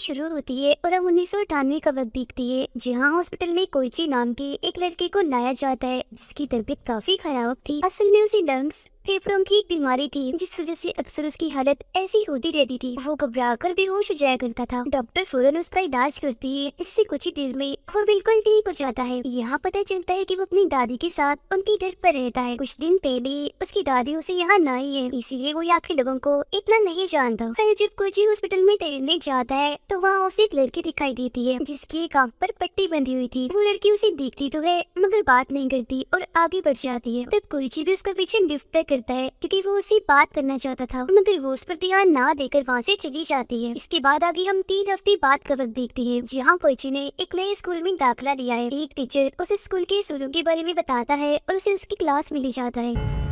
कहानी शुरू होती है और हम उन्नीस का वक्त देखती है जहाँ हॉस्पिटल में कोईची नाम की एक लड़के को लाया जाता है जिसकी तबीयत काफी खराब थी असल में उसे लंग्स फेफड़ों की बीमारी थी जिस वजह से अक्सर उसकी हालत ऐसी होती रहती थी वो घबरा कर बेहोश हो जाया करता था डॉक्टर फौरन उसका इलाज करती है इससे कुछ ही देर में वो बिल्कुल ठीक हो जाता है यहाँ पता चलता है की वो अपनी दादी के साथ उनके घर पर रहता है कुछ दिन पहले उसकी दादी उसे यहाँ न ही है इसीलिए वो यहाँ के लोगों को इतना नहीं जानता पर जब कोची हॉस्पिटल में टहलने जाता है तो वहाँ उसे एक लड़की दिखाई देती है जिसकी एक आंख पर पट्टी बंधी हुई थी वो लड़की उसे देखती तो है मगर बात नहीं करती और आगे बढ़ जाती है तब कोईची भी उसका पीछे लिफ्ट कर करता है क्योंकि वो उसे बात करना चाहता था मगर वो उस पर ध्यान ना देकर वहाँ से चली जाती है इसके बाद आगे हम तीन हफ्ते बाद का वक्त देखते हैं जहाँ कोची ने एक नए स्कूल में दाखिला लिया है एक टीचर उसे स्कूल के स्कूलों के बारे में बताता है और उसे उसकी क्लास में ले जाता है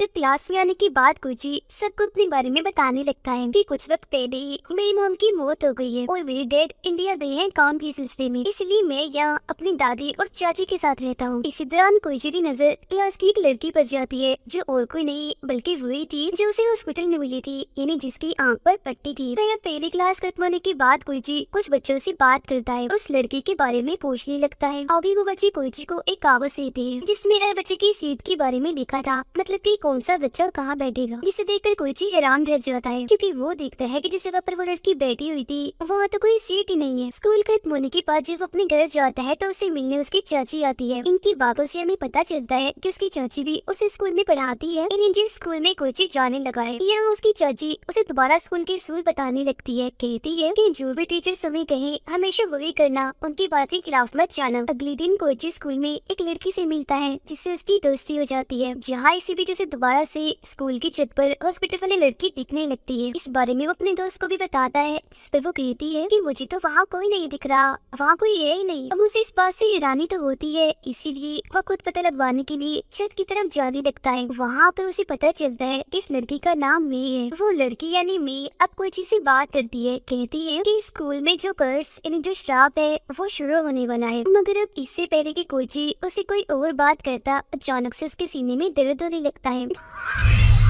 जब क्लास में आने की बात गुजी सबको अपने बारे में बताने लगता है कि कुछ वक्त पहले ही मेरी मोम की मौत हो गई है और मेरी डेड इंडिया गई है काम के सिलसिले में इसलिए मैं यहाँ अपनी दादी और चाची के साथ रहता हूँ इसी दौरान की नजर क्लास की एक लड़की पर जाती है जो और कोई नहीं बल्कि वही थी जो उसे हॉस्पिटल में मिली थी यानी जिसकी आँख पर पट्टी थी मेरा पहली क्लास खत्म होने के बाद कोई कुछ बच्चों से बात करता है उस लड़की के बारे में पूछने लगता है आगे वो बच्चे कोई को एक कागज देते हैं जिसमे हर बच्चे की सीट के बारे में लिखा था मतलब की कौन सा बच्चा कहाँ बैठेगा जिसे देखकर कोची हैरान रह जाता है क्योंकि वो देखता है कि जिस जगह पर वो लड़की बैठी हुई थी वहाँ तो कोई सीट ही नहीं है स्कूल खत्म होने के बाद जब अपने घर जाता है तो उसे मिलने उसकी चाची आती है इनकी बातों से हमें पता चलता है कि उसकी चाची भी उसे स्कूल में पढ़ाती है इन्हें जिस स्कूल में कोची जाने लगा है यहाँ उसकी चाची उसे दोबारा स्कूल के स्कूल बताने लगती है कहती है की जो भी टीचर सुबह कहे हमेशा वही करना उनकी बात के खिलाफ मत जाना अगले दिन कोची स्कूल में एक लड़की से मिलता है जिससे उसकी दोस्ती हो जाती है जहाँ इसी बीच उसे दोबारा से स्कूल की छत पर हॉस्पिटल वाली लड़की दिखने लगती है इस बारे में वो अपने दोस्त को भी बताता है जिस पर वो कहती है कि मुझे तो वहाँ कोई नहीं दिख रहा वहाँ कोई है ही नहीं अब उसे इस बात से हैरानी तो होती है इसीलिए वह खुद पता लगवाने के लिए छत की तरफ जाने लगता है वहाँ पर उसे पता चलता है की इस लड़की का नाम मी है वो लड़की यानी मे अब कोई चीज से बात करती है कहती है की स्कूल में जो कर्स यानी जो श्राप है वो शुरू होने वाला है मगर अब इससे पहले की कोची उसे कोई और बात करता अचानक से उसके सीने में दर्द होने लगता है named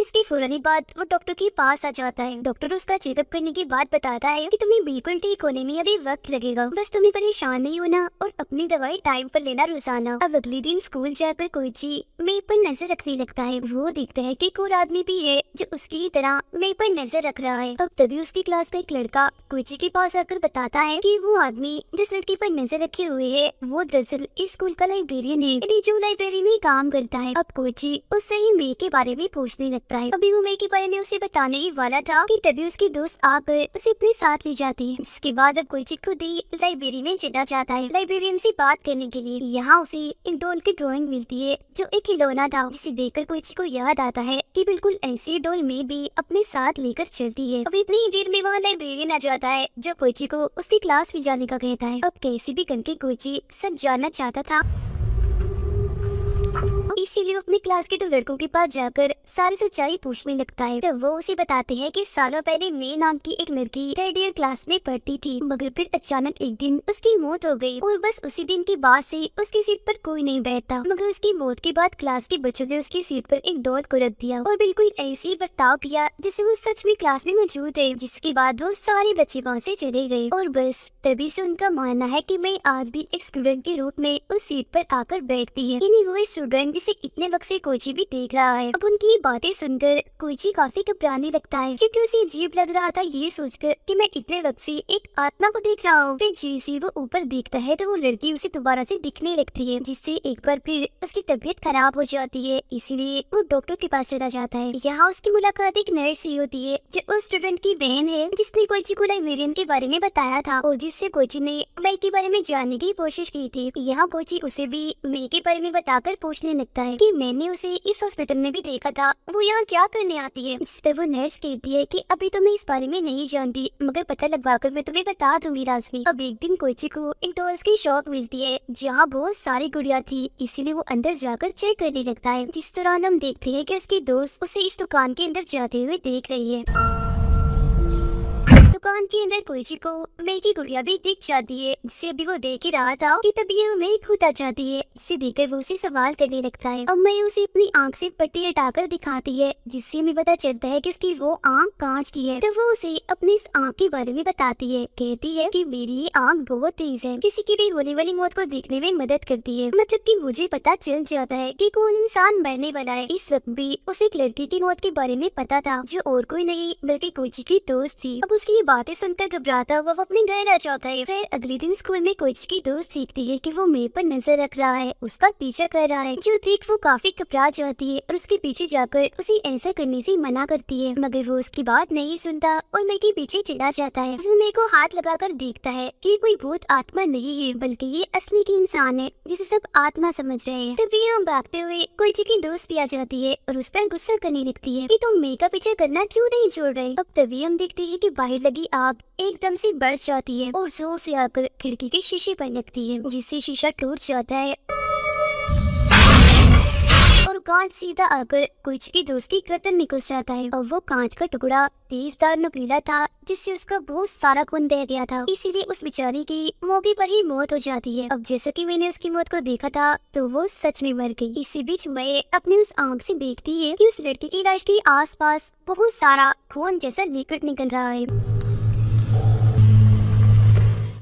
इसके फौरन बाद वो डॉक्टर के पास आ जाता है डॉक्टर उसका चेकअप करने की बात बताता है की तुम्हें बिल्कुल ठीक होने में अभी वक्त लगेगा बस तुम्हें परेशान नहीं होना और अपनी दवाई टाइम पर लेना रोजाना अब अगले दिन स्कूल जाकर कोची मे पर नजर रखने लगता है वो देखता है की एक और आदमी भी है जो उसकी ही तरह मे पर नजर रख रहा है अब तभी उसकी क्लास का एक लड़का कोची के पास आकर बताता है की वो आदमी जिस लड़की पर नजर रखे हुए है वो दरअसल इस स्कूल का लाइब्रेरियन है जो लाइब्रेरी में काम करता है अब कोची उससे ही मे के बारे में पूछने लगता सकता है अभी वो मई के परे में उसे बताने ही वाला था कि तभी उसकी दोस्त आकर उसे अपने साथ ले जाती है इसके बाद अब कोई चिक्कू दी लाइब्रेरी में चला जाता है लाइब्रेरियन से बात करने के लिए यहाँ उसे एक डोल की ड्रॉइंग मिलती है जो एक खिलौना था देख कर कोची को याद आता है की बिल्कुल ऐसी डोल में भी अपने साथ लेकर चलती है अब इतनी ही देर में वहाँ लाइब्रेरियन आ जाता है जो कोची को उसकी क्लास में जाने का कहता है अब कैसे भी करके कोची सब जानना चाहता था इसीलिए अपने क्लास के दो लड़कों के पास जाकर सारी सच्चाई पूछने लगता है तो वो उसे बताते हैं कि सालों पहले मे नाम की एक लड़की थर्ड ईयर क्लास में पढ़ती थी मगर फिर अचानक एक दिन उसकी मौत हो गई और बस उसी दिन के बाद से उसकी सीट पर कोई नहीं बैठता मगर उसकी मौत के बाद क्लास के बच्चों ने उसकी सीट पर एक डॉल को रख दिया और बिल्कुल ऐसे बर्ताव किया जिससे वो सच में क्लास में मौजूद है जिसके बाद वो सारे बच्चे वहाँ से चले गए और बस तभी से उनका मानना है की मैं आज भी एक स्टूडेंट के रूप में उस सीट पर आकर बैठती है वो स्टूडेंट जिसे इतने वक्त से कोची भी देख रहा है अब उनकी बातें सुनकर कोची काफी घबराने लगता है क्योंकि उसे जीव लग रहा था ये सोचकर कि मैं इतने वक्त से एक आत्मा को देख रहा हूँ फिर जैसे वो ऊपर देखता है तो वो लड़की उसे दोबारा से दिखने लगती है जिससे एक बार फिर उसकी तबीयत खराब हो जाती है इसीलिए वो डॉक्टर के पास चला जाता है यहाँ उसकी मुलाकात एक नर्स ही होती है जो उस स्टूडेंट की बहन है जिसने कोची को लाइब्रेरियन के बारे में बताया था और जिससे कोची ने मई के बारे में जानने की कोशिश की थी यहाँ कोची उसे भी मई के बारे में बताकर पूछने लगता कहता है कि मैंने उसे इस हॉस्पिटल में भी देखा था वो यहाँ क्या करने आती है इस पर वो नर्स कहती है कि अभी तो मैं इस बारे में नहीं जानती मगर पता लगवा कर मैं तुम्हें बता दूंगी राजवी अब एक दिन कोची को एक डॉल्स की शॉप मिलती है जहाँ बहुत सारी गुड़िया थी इसीलिए वो अंदर जाकर चेक करने लगता है जिस दौरान हम देखते हैं कि उसकी दोस्त उसे इस दुकान के अंदर जाते हुए देख रही है दुकान के अंदर कोइची को मई की गुड़िया भी दिख जाती है जिसे अभी वो देख ही रहा था कि तभी वो मई खुद आ जाती है इसे देखकर वो उसे सवाल करने लगता है अब मई उसे अपनी आंख से पट्टी हटाकर दिखाती है जिससे हमें पता चलता है कि उसकी वो आंख कांच की है तो वो उसे अपनी इस आंख के बारे में बताती है कहती है कि मेरी आंख बहुत तेज है किसी की भी होने वाली मौत को देखने में मदद करती है मतलब की मुझे पता चल जाता है की कौन इंसान मरने वाला है इस वक्त भी उसे एक लड़की की मौत के बारे में पता था जो और कोई नहीं बल्कि कोची की दोस्त थी अब उसकी ये बात बातें सुनकर घबराता हुआ वो अपने घर आ जाता है फिर अगले दिन स्कूल में कुछ की दोस्त देखती है कि वो मे पर नजर रख रहा है उसका पीछा कर रहा है जो देख वो काफी घबरा जाती है और उसके पीछे जाकर उसे ऐसा करने से मना करती है मगर वो उसकी बात नहीं सुनता और मे के पीछे चला जाता है वो मे को हाथ कर देखता है की कोई भूत आत्मा नहीं है बल्कि ये असली की इंसान है जिसे सब आत्मा समझ रहे हैं तभी हम भागते हुए कोइची की दोस्त भी आ जाती है और उस पर गुस्सा करने लगती है की तुम मे का पीछे करना क्यूँ नहीं छोड़ रहे अब तभी हम देखते है की बाहर लगी आधी आग एकदम से बढ़ जाती है और जोर से आकर खिड़की के शीशे पर लगती है जिससे शीशा टूट जाता है और कांच सीधा आकर कुछ की दोस्त की गर्दन में घुस जाता है और वो कांच का टुकड़ा तेज दार नुकीला था जिससे उसका बहुत सारा खून बह गया था इसीलिए उस बेचारी की मौके पर ही मौत हो जाती है अब जैसा कि मैंने उसकी मौत को देखा था तो वो सच में मर गई इसी बीच मैं अपनी उस आंख से देखती है कि उस लड़की की लाश के आस बहुत सारा खून जैसा लिक्विड निकल रहा है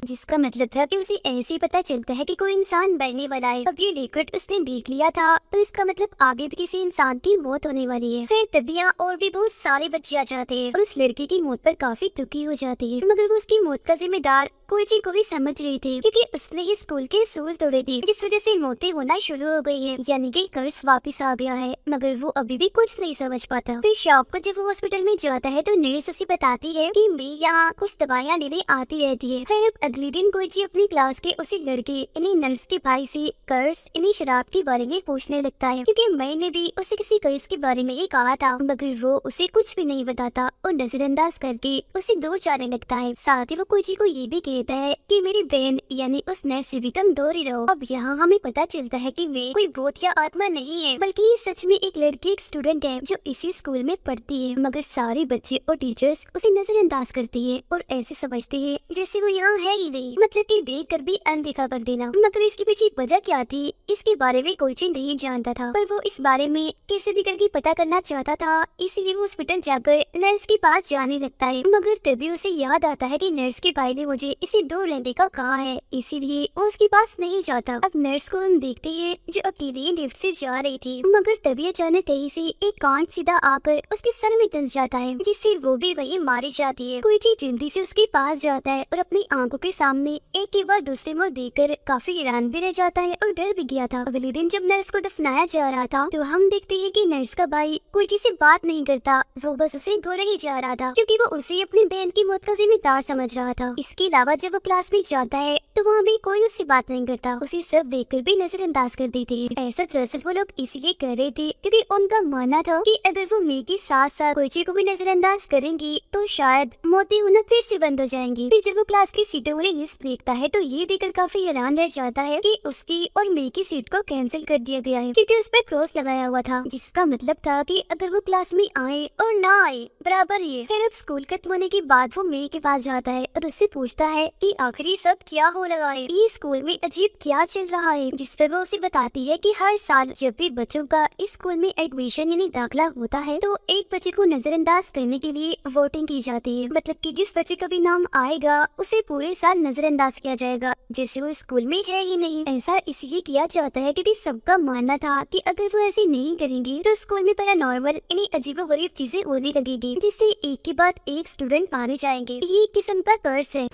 जिसका मतलब था कि उसे ऐसे ही पता चलता है कि कोई इंसान बढ़ने वाला है अब ये लिक्विड उसने देख लिया था तो इसका मतलब आगे भी किसी इंसान की मौत होने वाली है फिर तबिया और भी बहुत सारे बच्चे आ जाते हैं और उस लड़की की मौत पर काफी दुखी हो जाती है मगर वो उसकी मौत का जिम्मेदार कोईची को भी समझ रही थी क्योंकि उसने ही स्कूल के सोल तोड़े थे जिस वजह से मौतें होना शुरू हो गई है यानी कि कर्ज वापस आ गया है मगर वो अभी भी कुछ नहीं समझ पाता फिर श्याप को जब वो हॉस्पिटल में जाता है तो नर्स उसे बताती है कि मैं यहाँ कुछ दवाया लेने आती रहती है फिर अब अगले दिन कोईची अपनी क्लास के उसी लड़के इन्हीं नर्स के भाई ऐसी कर्ज इन्हीं शराब के बारे में पूछने लगता है क्यूँकी मैंने भी उसे किसी कर्ज के बारे में ही कहा था मगर वो उसे कुछ भी नहीं बताता और नजरअंदाज करके उसे दूर जाने लगता है साथ ही वो कोईची को ये भी कह देता है कि मेरी बहन यानी उस नर्स से बिकम दोरी रहो अब यहाँ हमें पता चलता है कि वे कोई ब्रोत या आत्मा नहीं है बल्कि ये सच में एक लड़की एक स्टूडेंट है जो इसी स्कूल में पढ़ती है मगर सारे बच्चे और टीचर्स उसे नजरअंदाज करती है और ऐसे समझते है जैसे वो यहाँ है ही नहीं मतलब की देख कर भी अनदेखा कर देना मगर इसके पीछे वजह क्या थी इसके बारे में कोई चीज नहीं जानता था पर वो इस बारे में कैसे भी करके पता करना चाहता था इसीलिए वो हॉस्पिटल जाकर नर्स के पास जाने लगता है मगर तभी उसे याद आता है की नर्स के भाई ने मुझे इसे दो रहने का कहा है इसीलिए वो उसके पास नहीं जाता अब नर्स को हम देखते हैं जो अकेले लिफ्ट से जा रही थी मगर तभी अचानक कहीं से एक कान सीधा आकर उसके सर में दस जाता है जिससे वो भी वही मारी जाती है कोई चीज जल्दी से उसके पास जाता है और अपनी आंखों के सामने एक के बाद दूसरे देख कर काफी हैरान भी रह जाता है और डर भी गया था अगले दिन जब नर्स को दफनाया जा रहा था तो हम देखते है की नर्स का भाई कोई चीज से बात नहीं करता वो बस उसे घोर ही जा रहा था क्यूँकी वो उसे अपनी बहन की मौत का जिम्मेदार समझ रहा था इसके अलावा बाद जब वो क्लास में जाता है तो वहाँ भी कोई उससे बात नहीं करता उसे सब देख कर भी नजरअंदाज कर दी थी ऐसा दरअसल वो लोग इसीलिए कर रहे थे क्योंकि उनका मानना था कि अगर वो मे के साथ साथ चीज को भी नजरअंदाज करेंगी तो शायद मोती होना फिर से बंद हो जाएंगी फिर जब वो क्लास की सीटों वाली लिस्ट देखता है तो ये देखकर काफी हैरान रह जाता है कि उसकी और मे की सीट को कैंसिल कर दिया गया है क्योंकि उस पर क्रॉस लगाया हुआ था जिसका मतलब था कि अगर वो क्लास में आए और ना आए बराबर ये फिर अब स्कूल खत्म होने के बाद वो मे के पास जाता है और उससे पूछता है है कि आखिरी सब क्या हो रहा है ई स्कूल में अजीब क्या चल रहा है जिस पर वो उसे बताती है कि हर साल जब भी बच्चों का इस स्कूल में एडमिशन यानी दाखिला होता है तो एक बच्चे को नजरअंदाज करने के लिए वोटिंग की जाती है मतलब कि जिस बच्चे का भी नाम आएगा उसे पूरे साल नजरअंदाज किया जाएगा जैसे वो स्कूल में है ही नहीं ऐसा इसलिए किया जाता है क्यूँकी सबका मानना था की अगर वो ऐसे नहीं करेंगे तो स्कूल में पैरा नॉर्मल यानी अजीबो गरीब चीजें होने लगेगी जिससे एक के बाद एक स्टूडेंट मारे जाएंगे ये किस्म का कर्ज है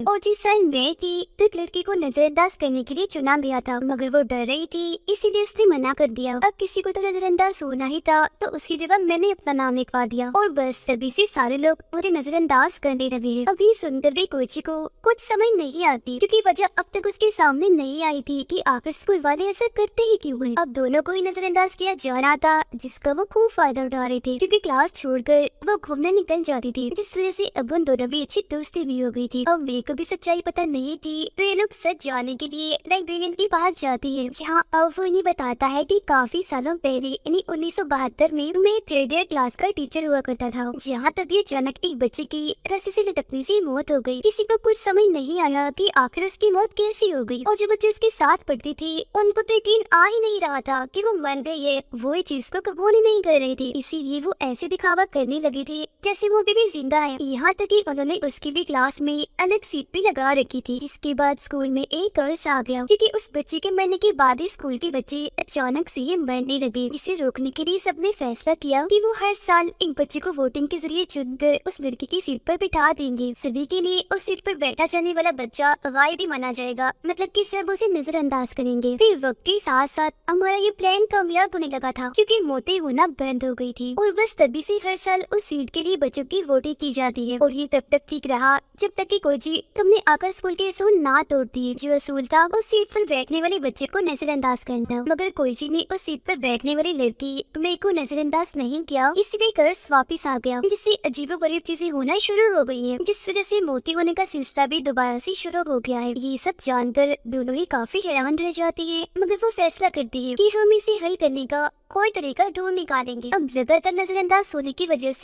और ओडिसन में थी तो एक लड़की को नजरअंदाज करने के लिए चुना गया था मगर वो डर रही थी इसीलिए उसने मना कर दिया अब किसी को तो नजरअंदाज होना ही था तो उसकी जगह मैंने अपना नाम लिखवा दिया और बस तभी से सारे लोग मुझे नजरअंदाज करने लगे अभी सुंदर भी कोची को कुछ समझ नहीं आती क्यूँकी वजह अब तक उसके सामने नहीं आई थी की आखिर स्कूल वाले ऐसा करते ही क्यूँ अब दोनों को ही नजरअंदाज किया जा रहा था जिसका वो खूब फायदा उठा रहे थे क्यूँकी क्लास छोड़ वो घूमने निकल जाती थी जिस वजह ऐसी अब उन दोनों भी अच्छी दोस्ती भी हो गयी थी अब को भी सच्चाई पता नहीं थी तो ये लोग सच जाने के लिए लाइब्रेरियन के पास जाती है जहाँ अब वो इन्हें बताता है की काफी सालों पहले इन्हें उन्नीस में मैं थर्ड ईयर क्लास का टीचर हुआ करता था जहाँ तभी अचानक एक बच्चे की रस्सी से लटकने से मौत हो गई किसी को कुछ समझ नहीं आया कि आखिर उसकी मौत कैसी हो गई और जो बच्चे उसके साथ पढ़ती थी उनको तो यकीन आ ही नहीं रहा था कि वो मर गई है वो इस चीज को कबूल ही नहीं कर रही थी इसीलिए वो ऐसे दिखावा करने लगी थी जैसे वो अभी भी जिंदा है यहाँ तक कि उन्होंने उसकी भी क्लास में अलग सीट भी लगा रखी थी जिसके बाद स्कूल में एक अर्स आ गया क्योंकि उस बच्चे के मरने के बाद ही स्कूल के बच्चे अचानक से ही मरने लगे जिसे रोकने के लिए सबने फैसला किया कि वो हर साल एक बच्चे को वोटिंग के जरिए चुनकर उस लड़की की सीट पर बिठा देंगे सभी के लिए उस सीट पर बैठा जाने वाला बच्चा गायब ही माना जाएगा मतलब की सब उसे नजरअंदाज करेंगे फिर वक्त के साथ साथ हमारा ये प्लान कामयाब होने लगा था क्यूँकी मौतें होना बंद हो गयी थी और बस तभी ऐसी हर साल उस सीट के लिए बच्चों की वोटिंग की जाती है और ये तब तक ठीक रहा जब तक की कोची तुमने आकर स्कूल के असूल ना तोड़ दिए जो असूल था उस सीट पर बैठने वाले बच्चे को नजरअंदाज करना मगर कोई जी ने उस सीट पर बैठने वाली लड़की मई को नजरअंदाज नहीं किया इसलिए कर्ज वापिस आ गया जिससे अजीबो गरीब चीजें होना शुरू हो गई है जिस वजह ऐसी मोती होने का सिलसिला भी दोबारा ऐसी शुरू हो गया है ये सब जानकर दोनों ही काफी हैरान रह जाती है मगर वो फैसला करती है की हम इसे हल करने का कोई तरीका ढूंढ निकालेंगे अब लगातार नजरअंदाज होने की वजह से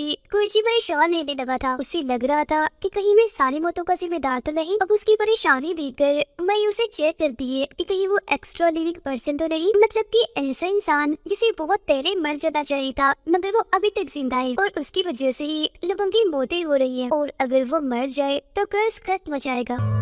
जी परेशान रहने लगा था उसे लग रहा था कि कहीं मैं सारी मौतों का जिम्मेदार तो नहीं अब उसकी परेशानी देखकर मैं उसे चेक कर है कि कहीं वो एक्स्ट्रा लिविंग पर्सन तो नहीं मतलब कि ऐसा इंसान जिसे बहुत पहले मर जाना चाहिए था मगर वो अभी तक जिंदा है और उसकी वजह से ही लोगों की मौतें हो रही है और अगर वो मर जाए तो कर्ज खत्म हो जाएगा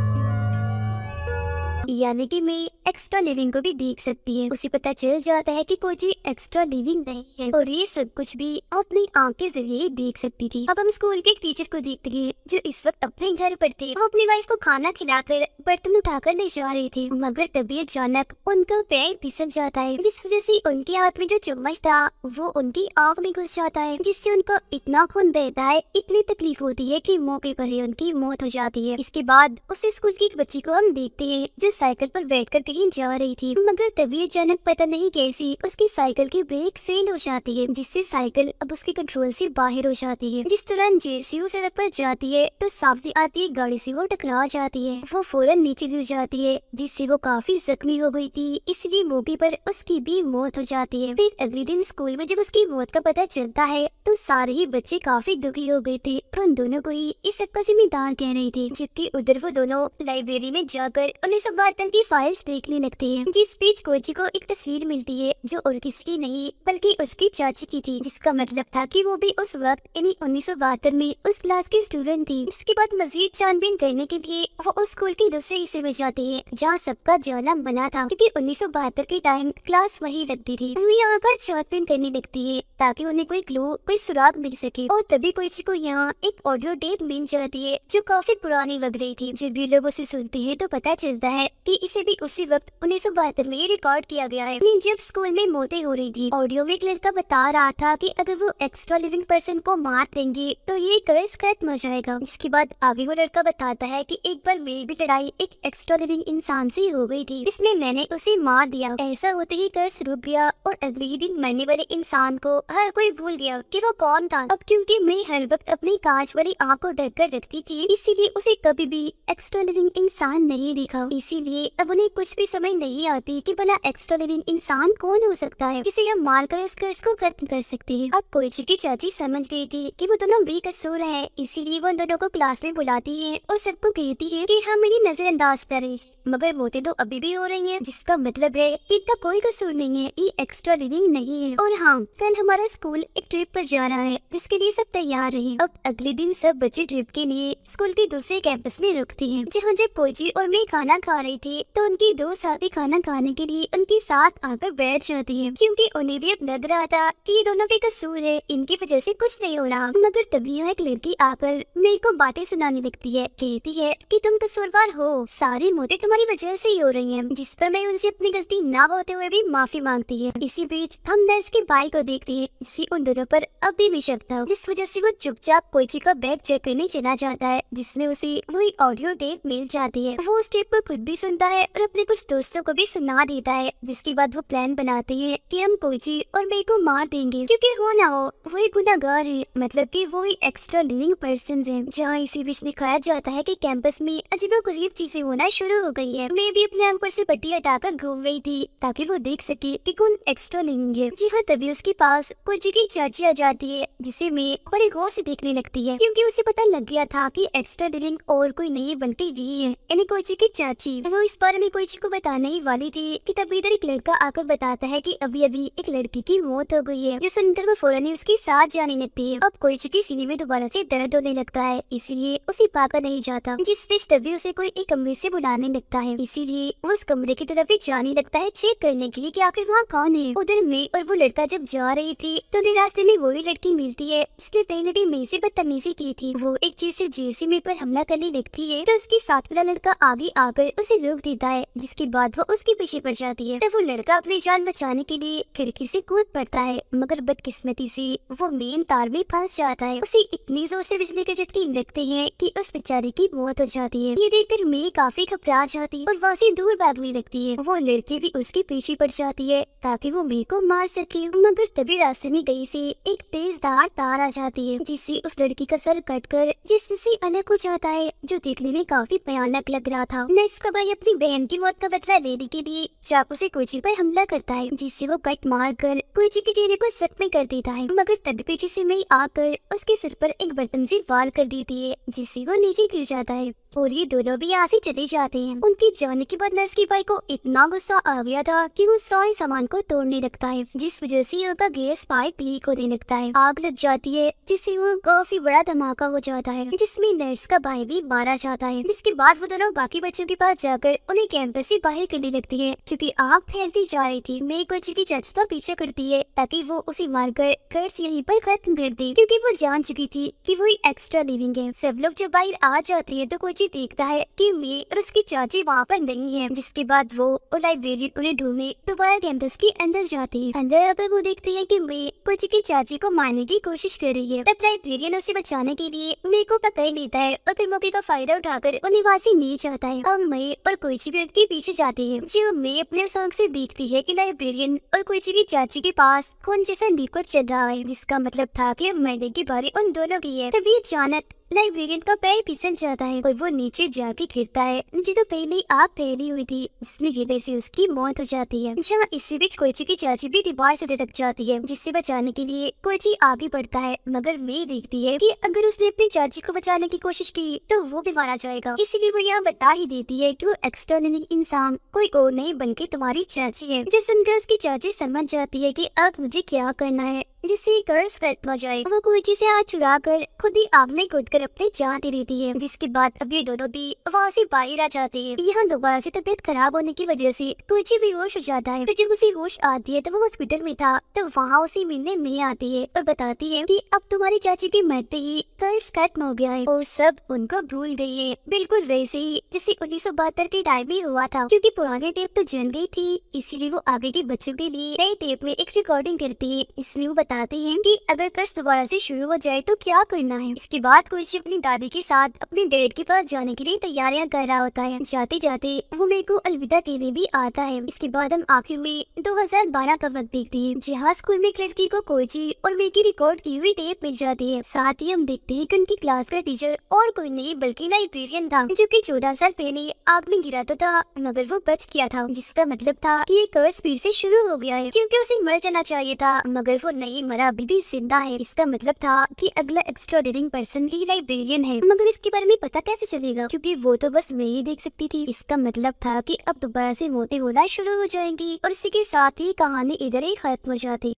यानी कि मैं एक्स्ट्रा लिविंग को भी देख सकती है उसे पता चल जाता है कि कोई चीज एक्स्ट्रा लिविंग नहीं है और ये सब कुछ भी अपनी आँख के जरिए ही देख सकती थी अब हम स्कूल के एक टीचर को देखते हैं जो इस वक्त अपने घर पर थे वो अपनी वाइफ को खाना खिलाकर बर्तन उठाकर ले जा रहे थे मगर तभी अचानक उनका पैर फिसल जाता है जिस वजह से उनके हाथ में जो चम्मच था वो उनकी आँख में घुस जाता है जिससे उनको इतना खून बहता है इतनी तकलीफ होती है की मौके पर ही उनकी मौत हो जाती है इसके बाद उस स्कूल की एक बच्ची को हम देखते है जो साइकिल पर बैठकर कहीं जा रही थी मगर तबीयत जनक पता नहीं कैसी उसकी साइकिल की ब्रेक फेल हो जाती है जिससे साइकिल अब उसके कंट्रोल से बाहर हो जाती है जिस दौरान जेसीयू सड़क पर जाती है तो सामने आती है गाड़ी से वो टकरा जाती है वो फौरन नीचे गिर जाती है जिससे वो काफी जख्मी हो गई थी इसलिए मौके पर उसकी भी मौत हो जाती है फिर अगले दिन स्कूल में जब उसकी मौत का पता चलता है तो सारे ही बच्चे काफी दुखी हो गए थे और उन दोनों को ही इस सबका जिम्मेदार कह रही थी जबकि उधर वो दोनों लाइब्रेरी में जाकर उन्हें सब पार्टनर की फाइल्स देखने लगते हैं जिस बीच कोची को एक तस्वीर मिलती है जो और किसी की नहीं बल्कि उसकी चाची की थी जिसका मतलब था कि वो भी उस वक्त यानी उन्नीस में उस क्लास की स्टूडेंट थी इसके बाद मजीद छानबीन करने के लिए वो उस स्कूल के दूसरे हिस्से में जाते हैं जहाँ सबका जाना मना था क्यूँकी उन्नीस के टाइम क्लास वही लगती थी वो यहाँ पर छानबीन करने लगती है ताकि उन्हें कोई क्लू कोई सुराग मिल सके और तभी कोची को यहाँ एक ऑडियो टेप मिल जाती है जो काफी पुरानी लग रही थी जब भी लोग उसे सुनते हैं तो पता चलता है है कि इसे भी उसी वक्त उन्नीस में रिकॉर्ड किया गया है जब स्कूल में मौतें हो रही थी ऑडियो में एक लड़का बता रहा था कि अगर वो एक्स्ट्रा लिविंग पर्सन को मार देंगे तो ये कर्ज खत्म हो जाएगा इसके बाद आगे वो लड़का बताता है कि एक बार मेरी भी लड़ाई एक एक्स्ट्रा लिविंग इंसान से हो गई थी इसमें मैंने उसे मार दिया ऐसा होते ही कर्ज रुक गया और अगले ही दिन मरने वाले इंसान को हर कोई भूल गया कि वो कौन था अब क्योंकि मैं हर वक्त अपनी कांच वाली आँख को डर कर रखती थी इसीलिए उसे कभी भी एक्स्ट्रा लिविंग इंसान नहीं दिखा इसी इसीलिए अब उन्हें कुछ भी समझ नहीं आती कि भला एक्स्ट्रा लिविंग इंसान कौन हो सकता है जिसे हम मारकर इस कर्ज को खत्म कर सकते हैं अब कोई की चाची समझ गई थी कि वो दोनों बेकसूर है इसीलिए वो दोनों को क्लास में बुलाती है और सबको कहती है कि हम इन्हें नजरअंदाज करें मगर मौतें तो अभी भी हो रही हैं जिसका मतलब है कि इनका कोई कसूर नहीं है ये एक्स्ट्रा लिविंग नहीं है और हाँ कल हमारा स्कूल एक ट्रिप पर जा रहा है जिसके लिए सब तैयार रहे अब अगले दिन सब बच्चे ट्रिप के लिए स्कूल के दूसरे कैंपस में रुकती है जहाँ जब कोची और मैं खाना खा रही थी तो उनकी दो साथी खाना खाने के लिए उनके साथ आकर बैठ जाती है क्यूँकी उन्हें भी अब लग रहा था की ये दोनों पे कसूर है इनकी वजह ऐसी कुछ नहीं हो रहा मगर तभी यहाँ एक लड़की आकर मेरे को बातें सुनाने लगती है कहती है की तुम कसूरवार हो सारी मौतें तुम्हारे हमारी वजह से ही हो रही है जिस पर मैं उनसे अपनी गलती ना होते हुए भी माफी मांगती है इसी बीच हम नर्स की बाई को देखती है इसी उन दोनों पर अभी भी शक था जिस वजह से वो चुपचाप कोची का बैग चेक करने चला जाता है जिसमे उसे वही ऑडियो टेप मिल जाती है वो उस टेप को खुद भी सुनता है और अपने कुछ दोस्तों को भी सुना देता है जिसके बाद वो प्लान बनाती है की हम कोची और मे को मार देंगे क्यूँकी हो ना हो वही गुनागार है मतलब की वो एक्स्ट्रा लिविंग पर्सन है जहाँ इसी बीच दिखाया जाता है की कैंपस में अजीबो गरीब चीजें होना शुरू हो गई रही है मैं भी अपने आंख पर से पट्टी हटाकर घूम रही थी ताकि वो देख सके कि कौन एक्स्ट्रा नहीं है जी हाँ तभी उसके पास कोजी की चाची आ जाती है जिसे मैं बड़े गौर से देखने लगती है क्योंकि उसे पता लग गया था कि एक्स्ट्रा ड्रिलिंग और कोई नहीं बनती यही है यानी कोची की चाची वो इस बारे में कोई को बताने ही वाली थी की तभी इधर एक लड़का आकर बताता है की अभी अभी एक लड़की की मौत हो गई है जो सुनकर वो फौरन ही उसके साथ जाने लगती है अब कोई के सीने में दोबारा ऐसी दर्द होने लगता है इसीलिए उसे पाकर नहीं जाता जिस बीच तभी उसे कोई एक कमरे से बुलाने लगता लगता है इसीलिए वो उस कमरे की तरफ ही जाने लगता है चेक करने के लिए कि आखिर वहाँ कौन है उधर मई और वो लड़का जब जा रही थी तो उन्हें रास्ते में वही लड़की मिलती है इसने पहले भी मई ऐसी बदतमीजी की थी वो एक चीज ऐसी जेसी मई आरोप हमला करने लगती है तो उसके साथ वाला लड़का आगे आकर उसे रोक देता है जिसके बाद वो उसके पीछे पड़ जाती है तब वो लड़का अपनी जान बचाने के लिए खिड़की ऐसी कूद पड़ता है मगर बदकिस्मती से वो मेन तार में फंस जाता है उसे इतनी जोर से बिजली के झटके लगते हैं कि उस बेचारे की मौत हो जाती है ये देखकर मे काफी घबरा जाती जाती और ऐसी दूर भागने लगती है वो लड़की भी उसके पीछे पड़ जाती है ताकि वो मी को मार सके मगर तभी रास्ते में गई से एक तेज धार तार आ जाती है जिससे उस लड़की का सर कट कर जिसम ऐसी अलग हो जाता है जो देखने में काफी भयानक लग रहा था नर्स का भाई अपनी बहन की मौत का बदला लेने के लिए चाकू ऐसी कुर्ची पर हमला करता है जिससे वो कट मार कर कुर्ची के चेहरे को जख्मी कर देता है मगर तभी पीछे ऐसी मई आकर उसके सिर पर एक बर्तन से वार कर देती है जिससे वो नीचे गिर जाता है और ये दोनों भी यहाँ से चले जाते हैं उनके जाने के बाद नर्स की भाई को इतना गुस्सा आ गया था कि वो सारे सामान को तोड़ने लगता है जिस वजह से उनका गैस पाइप लीक होने लगता है आग लग जाती है जिससे वो काफी बड़ा धमाका हो जाता है जिसमें नर्स का भाई भी मारा जाता है जिसके बाद वो दोनों बाकी बच्चों के पास जाकर उन्हें कैंपस ऐसी बाहर करने लगती है क्यूँकी आग फैलती जा रही थी मेरी बच्ची की चर्च तो का पीछे करती है ताकि वो उसे मारकर से यही आरोप खत्म कर दे क्यूँकी वो जान चुकी थी की वो एक्स्ट्रा लिविंग है सब लोग जब बाहर आ जाते हैं तो कोची देखता है की मे और उसकी चाची बच्चे वहाँ पर नहीं है जिसके बाद वो और लाइब्रेरियन उन्हें ढूंढने दोबारा कैंपस के अंदर जाती है अंदर आकर वो देखते हैं कि मे कुछ की चाची को मारने की कोशिश कर रही है तब लाइब्रेरियन उसे बचाने के लिए मे को पकड़ लेता है और फिर मौके का फायदा उठाकर उन्हें वहाँ ऐसी नहीं जाता है अब मई और कोई भी उनके पीछे जाते हैं जो मे अपने सॉन्ग ऐसी देखती है की लाइब्रेरियन और कोई की चाची के पास खून जैसा लीकोट चल रहा है जिसका मतलब था की मरने की बारी उन दोनों की है तभी अचानक लाइब्रेरियन का पैर फिसल जाता है और वो नीचे जाके गिरता है जी तो पहले आग फैली हुई थी जिसमें गिरने से उसकी मौत हो जाती है जहाँ इसी बीच कोची की चाची भी दीवार से लटक जाती है जिससे बचाने के लिए कोची आगे बढ़ता है मगर मे देखती है कि अगर उसने अपनी चाची को बचाने की कोशिश की तो वो भी मारा जाएगा इसीलिए वो यहाँ बता ही देती है की वो एक्सटर्नल इंसान कोई और नहीं बल्कि तुम्हारी चाची है जो सुनकर उसकी चाची समझ जाती है की अब मुझे क्या करना है जिससे कर्ज पर जाए वो कुर्ची से हाथ चुरा कर खुद ही आग में कूद कर अपने जान दे देती है जिसके बाद अब ये दोनों भी वहाँ से बाहर आ जाते हैं यहाँ दोबारा से तबीयत खराब होने की वजह से कुर्ची भी होश हो जाता है जब उसे होश आती है तो वो हॉस्पिटल में था तो वहाँ उसे मिलने में आती है और बताती है की अब तुम्हारी चाची के मरते ही कर्ज खत्म हो गया है और सब उनको भूल गयी है बिल्कुल वैसे ही जैसे उन्नीस के टाइम में हुआ था क्यूँकी पुराने टेप तो जल गई थी इसीलिए वो आगे के बच्चों के लिए नए टेप में एक रिकॉर्डिंग करती है इसमें बताते हैं कि अगर कर्ज दोबारा से शुरू हो जाए तो क्या करना है इसके बाद कुलची अपनी दादी के साथ अपने डेड के पास जाने के लिए तैयारियां कर रहा होता है जाते जाते वो मेरे को अलविदा कहने भी आता है इसके बाद हम आखिर में बारह का वक्त देखते हैं जहाँ स्कूल में एक लड़की को कोची और मेरी की रिकॉर्ड की हुई टेप मिल जाती है साथ ही हम देखते है की उनकी क्लास का टीचर और कोई नहीं बल्कि लाइब्रेरियन था जो की चौदह साल पहले आग में गिरा तो था मगर वो बच गया था जिसका मतलब था की ये कर्ज फिर से शुरू हो गया है क्यूँकी उसे मर जाना चाहिए था मगर वो नहीं ये मरा अभी भी जिंदा है इसका मतलब था कि अगला एक्स्ट्रा लिविंग पर्सन ही लाइब्रेरियन है मगर इसके बारे में पता कैसे चलेगा क्योंकि वो तो बस मैं ही देख सकती थी इसका मतलब था कि अब दोबारा से मोटे तो होना शुरू हो जाएंगी और इसी के साथ ही कहानी इधर ही खत्म हो जाती